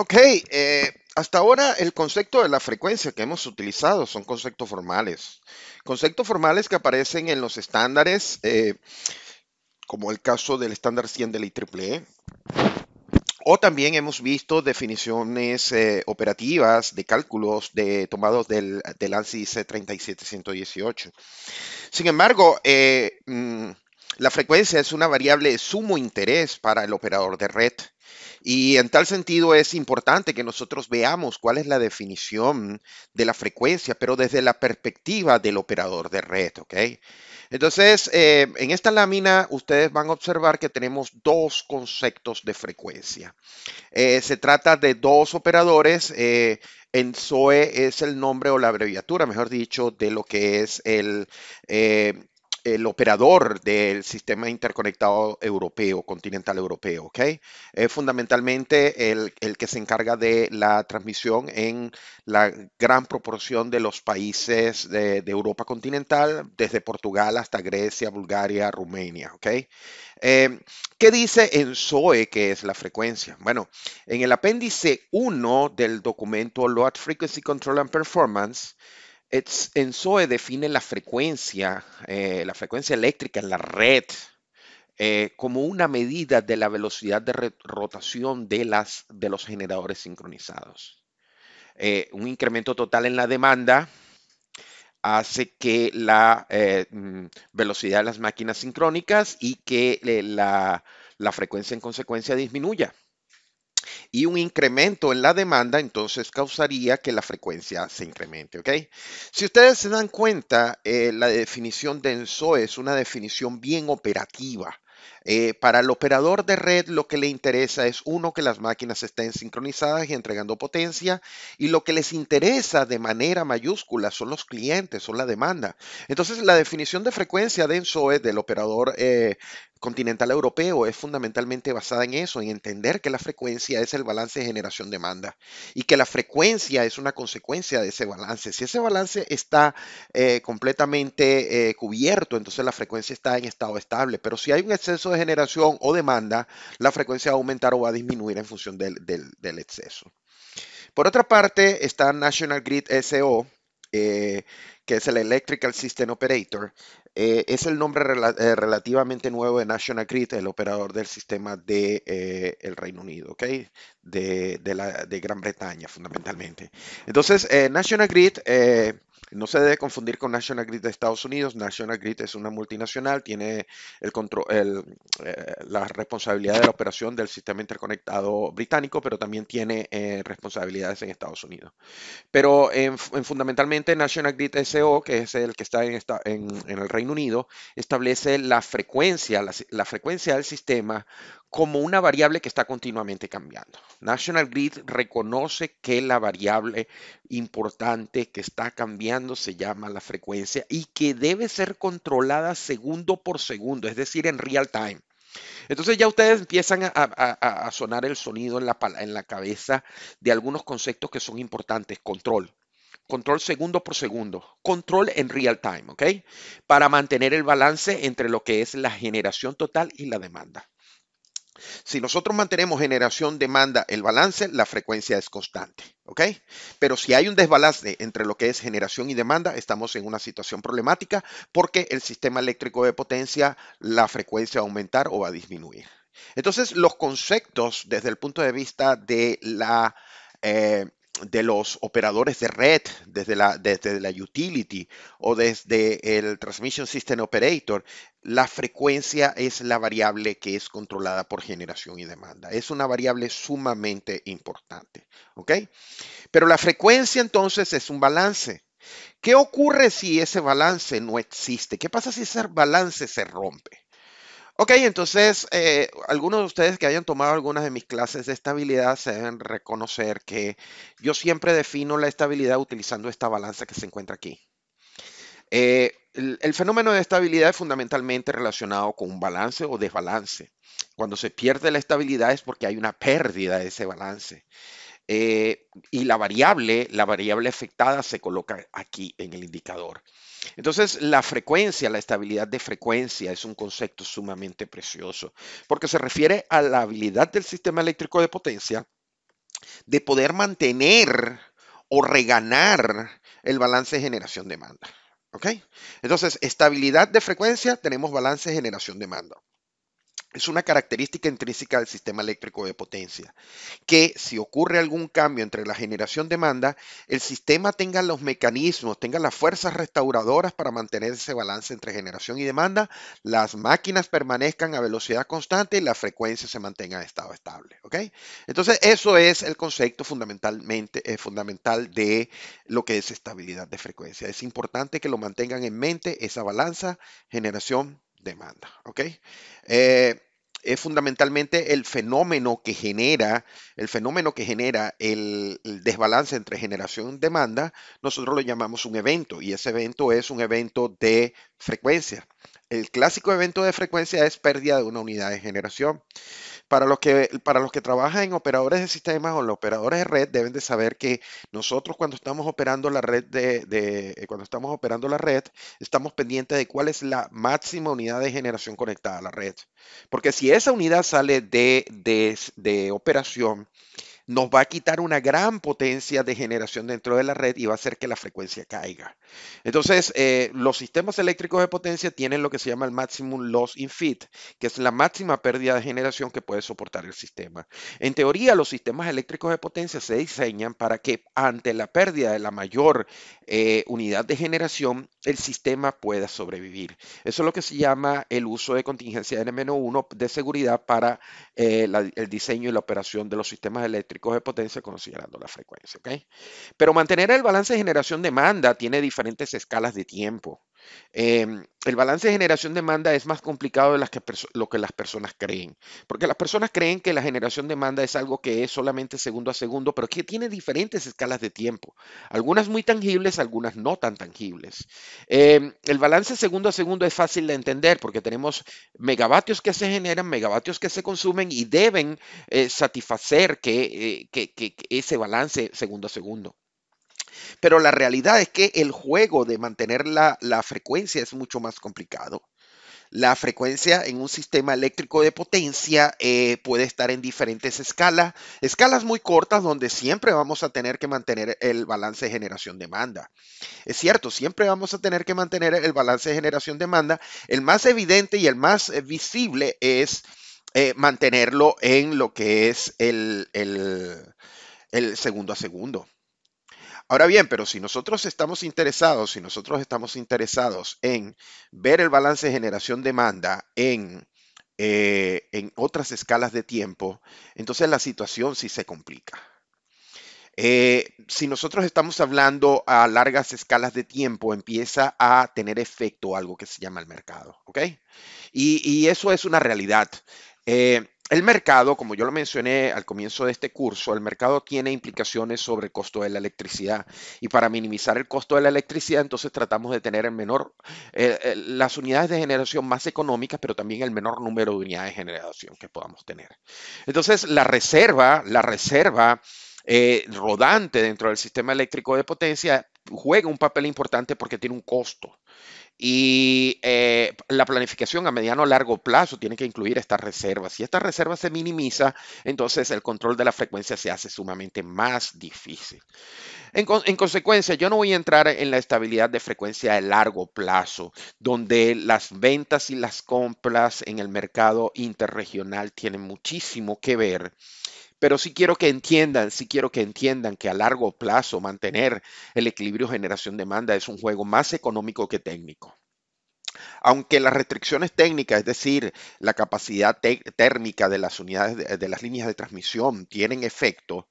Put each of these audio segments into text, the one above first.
Ok, eh, hasta ahora el concepto de la frecuencia que hemos utilizado son conceptos formales. Conceptos formales que aparecen en los estándares, eh, como el caso del estándar 100 del IEEE. E. O también hemos visto definiciones eh, operativas de cálculos tomados del, ANSI c 37118. Sin embargo, mm, la frecuencia es una variable de sumo interés para el operador de red y en tal sentido es importante que nosotros veamos cuál es la definición de la frecuencia, pero desde la perspectiva del operador de red, ¿ok? Entonces, eh, en esta lámina ustedes van a observar que tenemos dos conceptos de frecuencia. Eh, se trata de dos operadores. en eh, SOE es el nombre o la abreviatura, mejor dicho, de lo que es el el operador del sistema interconectado europeo, continental europeo, ¿ok? Es fundamentalmente el, el, que se encarga de la transmisión en la gran proporción de los países de, Europa continental, desde Portugal hasta Grecia, Bulgaria, Rumania, ¿ok? Em, ¿Qué dice en SOE que es la frecuencia? Bueno, en el apéndice 1 del documento Load Frequency Control and Performance, en SOE define la frecuencia, eh, la frecuencia eléctrica en la red eh, como una medida de la velocidad de rotación de, las, de los generadores sincronizados. Eh, un incremento total en la demanda hace que la mm, velocidad de las máquinas sincrónicas y que la frecuencia en consecuencia disminuya y un incremento en la demanda entonces causaría que la frecuencia se incremente. ¿ok? Si ustedes se dan cuenta, eh, la definición de ENSO e es una definición bien operativa. Eh, para el operador de red lo que le interesa es, uno, que las máquinas estén sincronizadas y entregando potencia, y lo que les interesa de manera mayúscula son los clientes, son la demanda. Entonces, la definición de frecuencia de ENSOE del operador eh, continental europeo es fundamentalmente basada en eso, en entender que la frecuencia es el balance de generación-demanda y que la frecuencia es una consecuencia de ese balance. Si ese balance está eh, completamente eh, cubierto, entonces la frecuencia está en estado estable, pero si hay un exceso de generación o demanda, la frecuencia va a aumentar o va a disminuir en función del, exceso. Por otra parte está National Grid SO, eh, que es el Electrical System Operator, eh, es el nombre eh, relativamente nuevo de National Grid, el operador del sistema de eh, el Reino Unido, ¿ok? De, de, la, de, Gran Bretaña, fundamentalmente. Entonces, National Grid no se debe confundir con National Grid de Estados Unidos. National Grid es una multinacional, tiene el control, eh, la responsabilidad de la operación del sistema interconectado británico, pero también tiene eh, responsabilidades en Estados Unidos. Pero fundamentalmente National Grid SO, que es el que está en, esta, en, el Reino Unido, establece la frecuencia, la frecuencia del sistema como una variable que está continuamente cambiando. National Grid reconoce que la variable importante que está cambiando se llama la frecuencia y que debe ser controlada segundo por segundo, es decir, en real time. Entonces ya ustedes empiezan a, sonar el sonido en la, en la cabeza de algunos conceptos que son importantes. Control, control segundo por segundo, control en real time, ¿ok? Para mantener el balance entre lo que es la generación total y la demanda. Si nosotros mantenemos generación, demanda, el balance, la frecuencia es constante, ¿ok? Pero si hay un desbalance entre lo que es generación y demanda, estamos en una situación problemática porque el sistema eléctrico de potencia, la frecuencia va a aumentar o va a disminuir. Entonces, los conceptos desde el punto de vista de la eh, de los operadores de red, desde la, la utility o desde el Transmission System Operator, la frecuencia es la variable que es controlada por generación y demanda. Es una variable sumamente importante. Pero la frecuencia entonces es un balance. ¿Qué ocurre si ese balance no existe? ¿Qué pasa si ese balance se rompe? Ok, entonces, eh, algunos de ustedes que hayan tomado algunas de mis clases de estabilidad se deben reconocer que yo siempre defino la estabilidad utilizando esta balanza que se encuentra aquí. Eh, el, fenómeno de estabilidad es fundamentalmente relacionado con un balance o desbalance. Cuando se pierde la estabilidad es porque hay una pérdida de ese balance. Eh, y la variable, la variable afectada se coloca aquí en el indicador. Entonces, la frecuencia, la estabilidad de frecuencia es un concepto sumamente precioso porque se refiere a la habilidad del sistema eléctrico de potencia de poder mantener o reganar el balance de generación-demanda. ¿Ok? Entonces, estabilidad de frecuencia, tenemos balance de generación-demanda. Es una característica intrínseca del sistema eléctrico de potencia, que si ocurre algún cambio entre la generación demanda, el sistema tenga los mecanismos, tenga las fuerzas restauradoras para mantener ese balance entre generación y demanda, las máquinas permanezcan a velocidad constante y la frecuencia se mantenga en estado estable. Entonces, eso es el concepto fundamentalmente, eh, fundamental de lo que es estabilidad de frecuencia. Es importante que lo mantengan en mente esa balanza, generación, demanda. es eh, eh, fundamentalmente el fenómeno que genera, el fenómeno que genera el, el desbalance entre generación y demanda, nosotros lo llamamos un evento, y ese evento es un evento de frecuencia. El clásico evento de frecuencia es pérdida de una unidad de generación. Para los, que, para los que trabajan en operadores de sistemas o los operadores de red, deben de saber que nosotros cuando estamos operando la red de, eh, cuando estamos operando la red, estamos pendientes de cuál es la máxima unidad de generación conectada a la red. Porque si esa unidad sale de, de, de operación, nos va a quitar una gran potencia de generación dentro de la red y va a hacer que la frecuencia caiga. Entonces, eh, los sistemas eléctricos de potencia tienen lo que se llama el maximum loss in fit, que es la máxima pérdida de generación que puede soportar el sistema. En teoría, los sistemas eléctricos de potencia se diseñan para que ante la pérdida de la mayor eh, unidad de generación, el sistema pueda sobrevivir. Eso es lo que se llama el uso de contingencia N-1 de seguridad para eh, el diseño y la operación de los sistemas eléctricos coge potencia considerando la frecuencia. Pero mantener el balance de generación-demanda tiene diferentes escalas de tiempo. Em, el balance de generación demanda es más complicado de lo que las personas creen, porque las personas creen que la generación demanda es algo que es solamente segundo a segundo, pero que tiene diferentes escalas de tiempo, algunas muy tangibles, algunas no tan tangibles. Em, el balance segundo a segundo es fácil de entender porque tenemos megavatios que se generan, megavatios que se consumen y deben eh, satisfacer eh, que ese balance segundo a segundo. Pero la realidad es que el juego de mantener la, frecuencia es mucho más complicado. La frecuencia en un sistema eléctrico de potencia eh, puede estar en diferentes escalas, escalas muy cortas donde siempre vamos a tener que mantener el balance de generación-demanda. Es cierto, siempre vamos a tener que mantener el balance de generación-demanda. El más evidente y el más eh, visible es eh, mantenerlo en lo que es el segundo a segundo. Ahora bien, pero si nosotros estamos interesados, si nosotros estamos interesados en ver el balance de generación-demanda en, eh, en otras escalas de tiempo, entonces la situación sí se complica. Eh, si nosotros estamos hablando a largas escalas de tiempo, empieza a tener efecto algo que se llama el mercado, ¿ok? Y, eso es una realidad. Eh, el mercado, como yo lo mencioné al comienzo de este curso, el mercado tiene implicaciones sobre el costo de la electricidad. Y para minimizar el costo de la electricidad, entonces tratamos de tener menor, eh, eh, las unidades de generación más económicas, pero también el menor número de unidades de generación que podamos tener. Entonces, la reserva, la reserva eh, rodante dentro del sistema eléctrico de potencia juega un papel importante porque tiene un costo. Y eh, la planificación a mediano o largo plazo tiene que incluir estas reservas. Si estas reservas se minimiza, entonces el control de la frecuencia se hace sumamente más difícil. En, consecuencia, yo no voy a entrar en la estabilidad de frecuencia de largo plazo, donde las ventas y las compras en el mercado interregional tienen muchísimo que ver pero sí quiero que entiendan, si quiero que entiendan que a largo plazo mantener el equilibrio generación-demanda es un juego más económico que técnico. Aunque las restricciones técnicas, es decir, la capacidad térmica de las unidades de, las líneas de transmisión tienen efecto,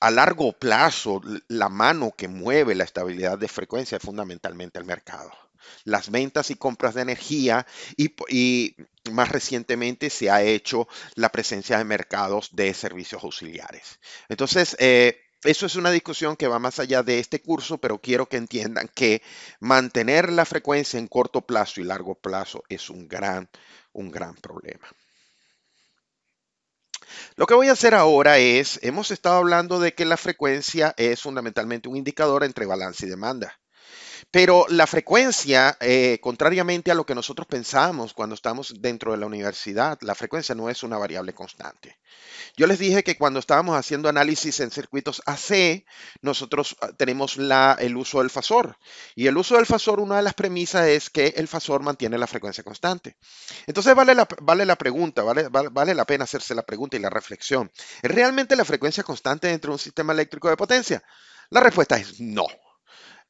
a largo plazo la mano que mueve la estabilidad de frecuencia es fundamentalmente el mercado las ventas y compras de energía y, más recientemente se ha hecho la presencia de mercados de servicios auxiliares. Entonces, eh, eso es una discusión que va más allá de este curso, pero quiero que entiendan que mantener la frecuencia en corto plazo y largo plazo es un gran, un gran problema. Lo que voy a hacer ahora es, hemos estado hablando de que la frecuencia es fundamentalmente un indicador entre balance y demanda. Pero la frecuencia, eh, contrariamente a lo que nosotros pensamos cuando estamos dentro de la universidad, la frecuencia no es una variable constante. Yo les dije que cuando estábamos haciendo análisis en circuitos AC, nosotros ah, tenemos la, el uso del fasor. Y el uso del fasor, una de las premisas es que el fasor mantiene la frecuencia constante. Entonces vale la, pregunta, vale la pena hacerse la pregunta y la reflexión. ¿Es realmente la frecuencia constante dentro de un sistema eléctrico de potencia? La respuesta es no.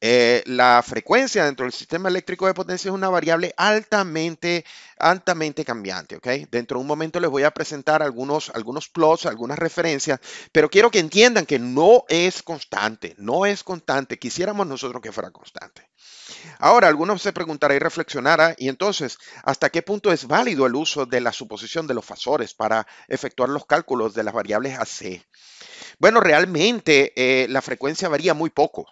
Eh, la frecuencia dentro del sistema eléctrico de potencia es una variable altamente, altamente cambiante. Dentro de un momento les voy a presentar algunos, algunos plots, algunas referencias, pero quiero que entiendan que no es constante, no es constante. Quisiéramos nosotros que fuera constante. Ahora, algunos se preguntará y reflexionará, y entonces, ¿hasta qué punto es válido el uso de la suposición de los fasores para efectuar los cálculos de las variables AC? Bueno, realmente eh, la frecuencia varía muy poco.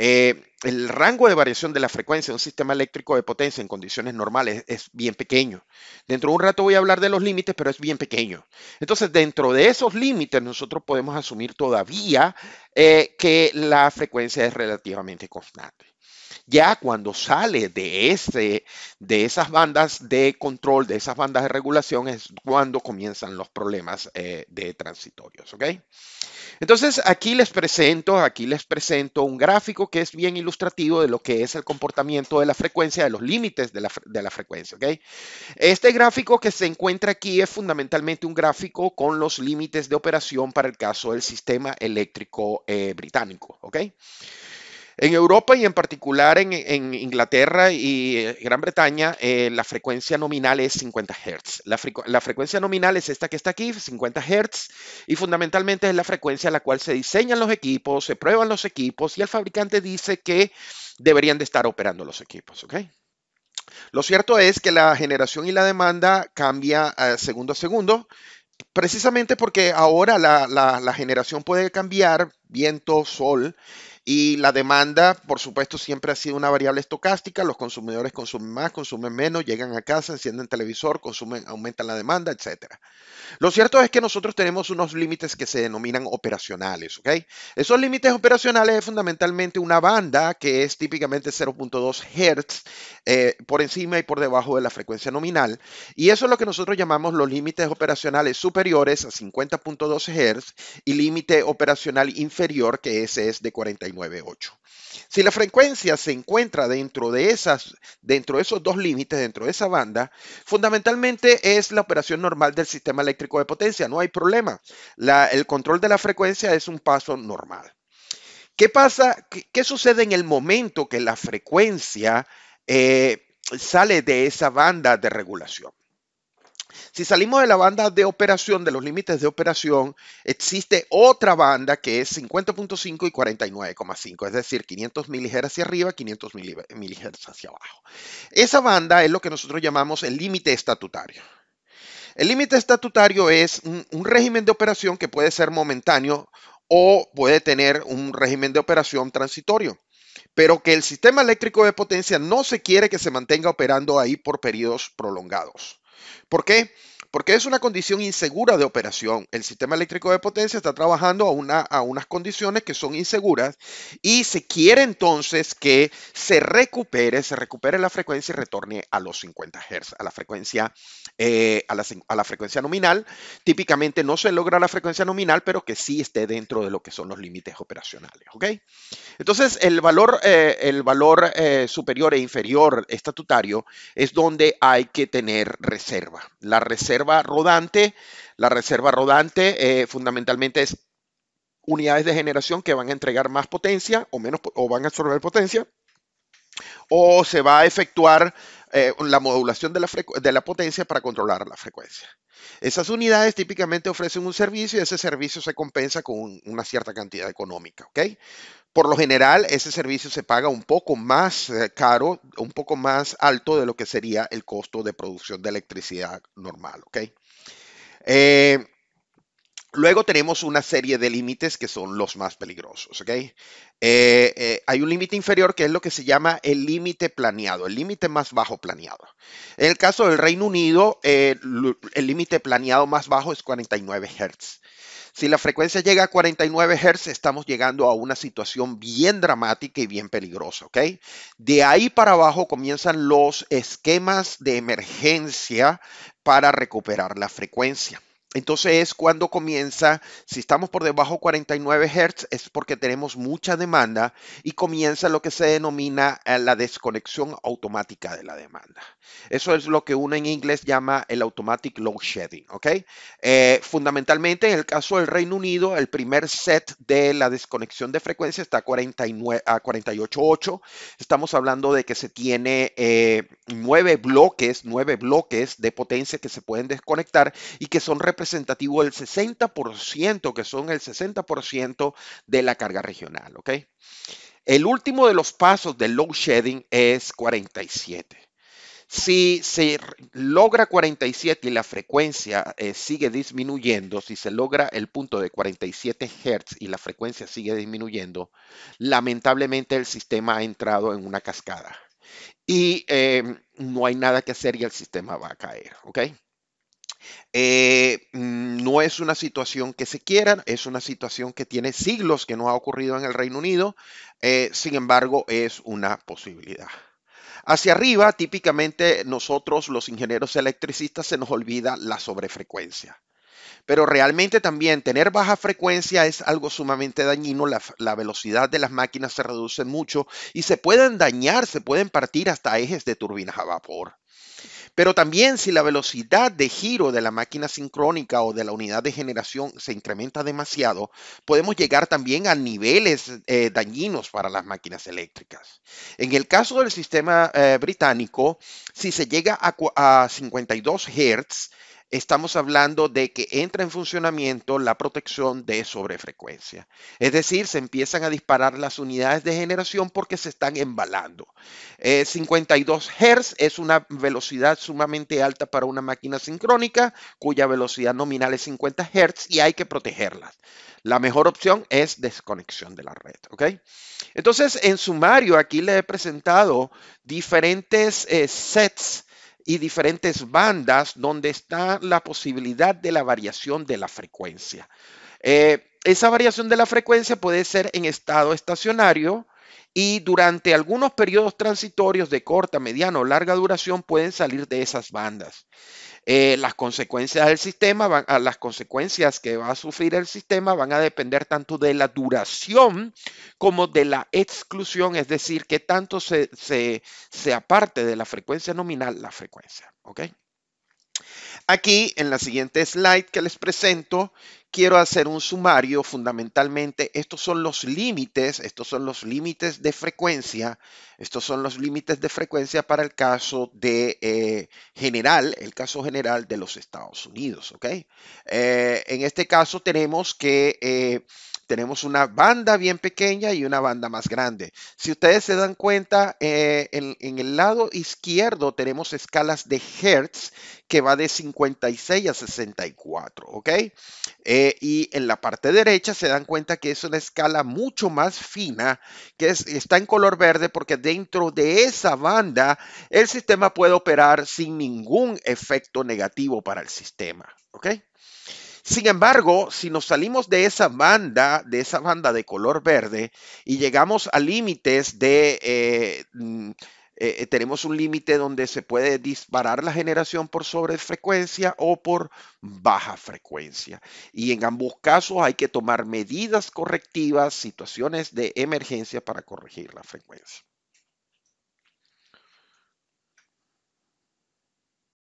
Eh, el rango de variación de la frecuencia de un sistema eléctrico de potencia en condiciones normales es bien pequeño. Dentro de un rato voy a hablar de los límites, pero es bien pequeño. Entonces, dentro de esos límites, nosotros podemos asumir todavía eh, que la frecuencia es relativamente constante. Ya cuando sale de, de esas bandas de control, de esas bandas de regulación, es cuando comienzan los problemas eh, de transitorios. ¿ok? Entonces, aquí les presento, aquí les presento un gráfico que es bien ilustrativo de lo que es el comportamiento de la frecuencia, de los límites de la, frecuencia. ¿ok? Este gráfico que se encuentra aquí es fundamentalmente un gráfico con los límites de operación para el caso del sistema eléctrico eh, británico. ¿ok? En Europa y en particular en, Inglaterra y eh, Gran Bretaña, eh, la frecuencia nominal es 50 Hz. La, frecuencia nominal es esta que está aquí, 50 Hz, y fundamentalmente es la frecuencia a la cual se diseñan los equipos, se prueban los equipos y el fabricante dice que deberían de estar operando los equipos. Lo cierto es que la generación y la demanda cambia eh, segundo a segundo, precisamente porque ahora la generación puede cambiar viento, sol, y la demanda, por supuesto, siempre ha sido una variable estocástica. Los consumidores consumen más, consumen menos, llegan a casa, encienden el televisor, consumen, aumentan la demanda, etc. Lo cierto es que nosotros tenemos unos límites que se denominan operacionales. Esos límites operacionales es fundamentalmente una banda que es típicamente 0.2 Hz eh, por encima y por debajo de la frecuencia nominal. Y eso es lo que nosotros llamamos los límites operacionales superiores a 50.2 Hz y límite operacional inferior, que ese es de 49. Si la frecuencia se encuentra dentro de, esas, dentro de esos dos límites, dentro de esa banda, fundamentalmente es la operación normal del sistema eléctrico de potencia, no hay problema. el control de la frecuencia es un paso normal. ¿Qué pasa? ¿Qué, sucede en el momento que la frecuencia eh, sale de esa banda de regulación? Si salimos de la banda de operación, de los límites de operación, existe otra banda que es 50.5 y 49.5, es decir, 500 miligeras hacia arriba, 500 miligeras hacia abajo. Esa banda es lo que nosotros llamamos el límite estatutario. El límite estatutario es un, un régimen de operación que puede ser momentáneo o puede tener un régimen de operación transitorio pero que el sistema eléctrico de potencia no se quiere que se mantenga operando ahí por periodos prolongados. ¿Por qué? porque es una condición insegura de operación. El sistema eléctrico de potencia está trabajando a, una, a unas condiciones que son inseguras y se quiere entonces que se recupere, se recupere la frecuencia y retorne a los 50 Hz, a la frecuencia, eh, a, la, frecuencia nominal. Típicamente no se logra la frecuencia nominal, pero que sí esté dentro de lo que son los límites operacionales. ¿ok? Entonces, el valor, eh, el valor eh, superior e inferior estatutario es donde hay que tener reserva. La reserva rodante. La reserva rodante eh, fundamentalmente es unidades de generación que van a entregar más potencia o menos o van a absorber potencia o se va a efectuar eh, la modulación de la potencia para controlar la frecuencia. Esas unidades típicamente ofrecen un servicio y ese servicio se compensa con una cierta cantidad económica, ¿ok? Por lo general, ese servicio se paga un poco más eh, caro, un poco más alto de lo que sería el costo de producción de electricidad normal, ¿ok? Eh, Luego tenemos una serie de límites que son los más peligrosos, ¿ok? Eh, eh, hay un límite inferior que es lo que se llama el límite planeado, el límite más bajo planeado. En el caso del Reino Unido, eh, el límite planeado más bajo es 49 Hz. Si la frecuencia llega a 49 Hz, estamos llegando a una situación bien dramática y bien peligrosa, ¿ok? De ahí para abajo comienzan los esquemas de emergencia para recuperar la frecuencia. Entonces es cuando comienza, si estamos por debajo de 49 Hz es porque tenemos mucha demanda y comienza lo que se denomina eh, la desconexión automática de la demanda. Eso es lo que uno en inglés llama el automatic load shedding, ¿ok? Eh, fundamentalmente en el caso del Reino Unido, el primer set de la desconexión de frecuencia está a 48.8. Estamos hablando de que se tiene eh, nueve bloques, nueve bloques de potencia que se pueden desconectar y que son representativos del 60%, que son el 60% de la carga regional. ¿ok? El último de los pasos del load shedding es 47. Si se logra 47 y la frecuencia eh, sigue disminuyendo, si se logra el punto de 47 Hz y la frecuencia sigue disminuyendo, lamentablemente el sistema ha entrado en una cascada y eh, no hay nada que hacer y el sistema va a caer, eh, mm, no es una situación que se quiera, es una situación que tiene siglos que no ha ocurrido en el Reino Unido, eh, sin embargo es una posibilidad. Hacia arriba, típicamente nosotros los ingenieros electricistas se nos olvida la sobrefrecuencia. Pero realmente también tener baja frecuencia es algo sumamente dañino. La, velocidad de las máquinas se reduce mucho y se pueden dañar, se pueden partir hasta ejes de turbinas a vapor. Pero también si la velocidad de giro de la máquina sincrónica o de la unidad de generación se incrementa demasiado, podemos llegar también a niveles eh, dañinos para las máquinas eléctricas. En el caso del sistema eh, británico, si se llega a, a 52 Hz, estamos hablando de que entra en funcionamiento la protección de sobrefrecuencia. Es decir, se empiezan a disparar las unidades de generación porque se están embalando. 52 eh, Hz es una velocidad sumamente alta para una máquina sincrónica cuya velocidad nominal es 50 Hz y hay que protegerla. La mejor opción es desconexión de la red. Entonces, en sumario, aquí le he presentado diferentes eh, sets y diferentes bandas donde está la posibilidad de la variación de la frecuencia. Eh, esa variación de la frecuencia puede ser en estado estacionario y durante algunos periodos transitorios de corta, mediana o larga duración pueden salir de esas bandas. Eh, las consecuencias del sistema, ah, las consecuencias que va a sufrir el sistema van a depender tanto de la duración como de la exclusión, es decir, que tanto se, se aparte de la frecuencia nominal la frecuencia. ¿ok? Aquí en la siguiente slide que les presento, quiero hacer un sumario fundamentalmente. Estos son los límites, estos son los límites de frecuencia, estos son los límites de frecuencia para el caso de eh, general, el caso general de los Estados Unidos, ¿ok? Eh, en este caso tenemos que eh, tenemos una banda bien pequeña y una banda más grande. Si ustedes se dan cuenta, en, el lado izquierdo tenemos escalas de Hertz que va de 56 a 64, ¿ok? Eh, y en la parte derecha se dan cuenta que es una escala mucho más fina, que está en color verde porque dentro de esa banda el sistema puede operar sin ningún efecto negativo para el sistema. Sin embargo, si nos salimos de esa banda, de esa banda de color verde, y llegamos a límites de eh, mm, eh, tenemos un límite donde se puede disparar la generación por sobrefrecuencia o por baja frecuencia. Y en ambos casos hay que tomar medidas correctivas, situaciones de emergencia para corregir la frecuencia.